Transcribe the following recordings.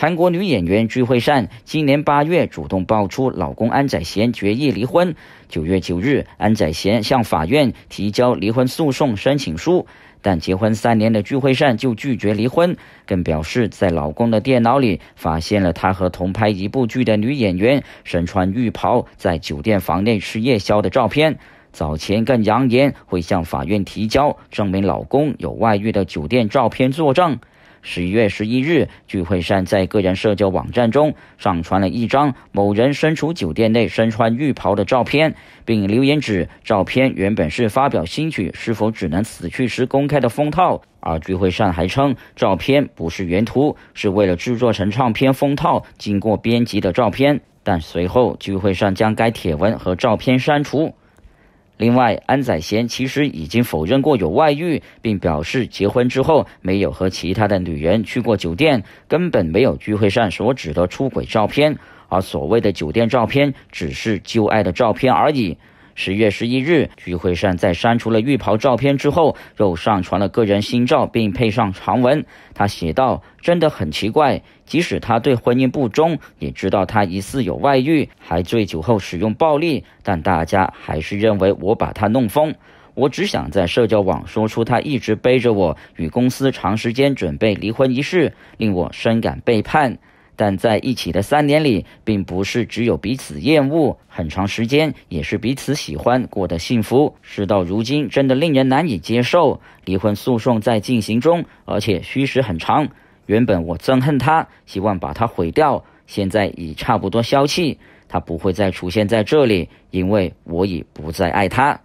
韩国女演员具惠善今年八月主动爆出老公安宰贤决议离婚。九月九日，安宰贤向法院提交离婚诉讼申请书，但结婚三年的具惠善就拒绝离婚，更表示在老公的电脑里发现了他和同拍一部剧的女演员身穿浴袍在酒店房内吃夜宵的照片。早前更扬言会向法院提交证明老公有外遇的酒店照片作证。十一月十一日，聚会上在个人社交网站中上传了一张某人身处酒店内、身穿浴袍的照片，并留言指照片原本是发表新曲是否只能死去时公开的封套。而聚会上还称照片不是原图，是为了制作成唱片封套经过编辑的照片。但随后聚会上将该帖文和照片删除。另外，安宰贤其实已经否认过有外遇，并表示结婚之后没有和其他的女人去过酒店，根本没有聚会上所指的出轨照片，而所谓的酒店照片只是旧爱的照片而已。十月十一日，徐慧善在删除了浴袍照片之后，又上传了个人新照，并配上长文。他写道：“真的很奇怪，即使他对婚姻不忠，也知道他疑似有外遇，还醉酒后使用暴力，但大家还是认为我把他弄疯。我只想在社交网说出他一直背着我与公司长时间准备离婚一事，令我深感背叛。”但在一起的三年里，并不是只有彼此厌恶，很长时间也是彼此喜欢，过得幸福。事到如今，真的令人难以接受。离婚诉讼在进行中，而且虚实很长。原本我憎恨他，希望把他毁掉，现在已差不多消气，他不会再出现在这里，因为我已不再爱他。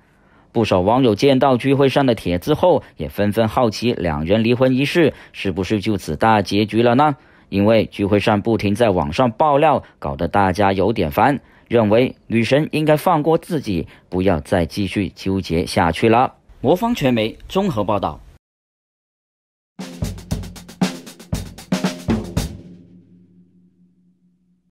不少网友见到聚会上的帖子后，也纷纷好奇，两人离婚一事是不是就此大结局了呢？因为聚会上不停在网上爆料，搞得大家有点烦，认为女神应该放过自己，不要再继续纠结下去了。魔方传媒综合报道。